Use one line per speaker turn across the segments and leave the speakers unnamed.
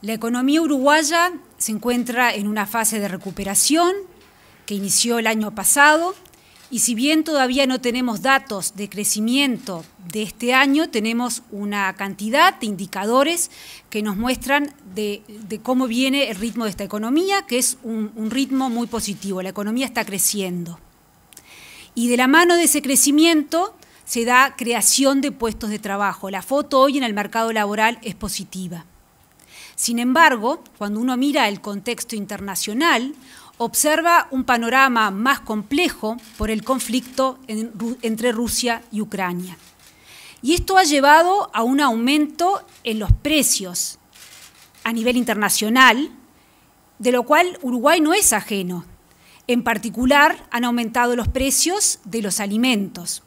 La economía uruguaya se encuentra en una fase de recuperación que inició el año pasado y si bien todavía no tenemos datos de crecimiento de este año, tenemos una cantidad de indicadores que nos muestran de, cómo viene el ritmo de esta economía, que es un ritmo muy positivo, la economía está creciendo. Y de la mano de ese crecimiento se da creación de puestos de trabajo. La foto hoy en el mercado laboral es positiva. Sin embargo, cuando uno mira el contexto internacional, observa un panorama más complejo por el conflicto entre Rusia y Ucrania. Y esto ha llevado a un aumento en los precios a nivel internacional, de lo cual Uruguay no es ajeno. En particular, han aumentado los precios de los alimentos.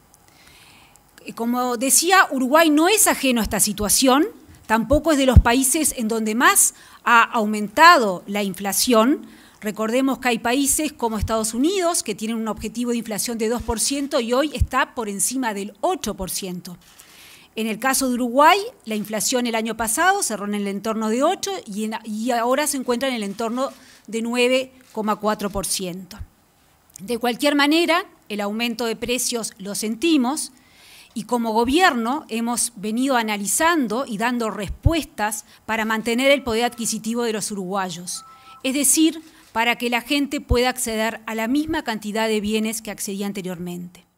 Eh, como decía, Uruguay no es ajeno a esta situación tampoco es de los países en donde más ha aumentado la inflación. Recordemos que hay países como Estados Unidos que tienen un objetivo de inflación de 2% y hoy está por encima del 8%. En el caso de Uruguay, la inflación el año pasado cerró en el entorno de 8 y, ahora se encuentra en el entorno de 9,4%. De cualquier manera, el aumento de precios lo sentimos, y como gobierno hemos venido analizando y dando respuestas para mantener el poder adquisitivo de los uruguayos, es decir, para que la gente pueda acceder a la misma cantidad de bienes que accedía anteriormente.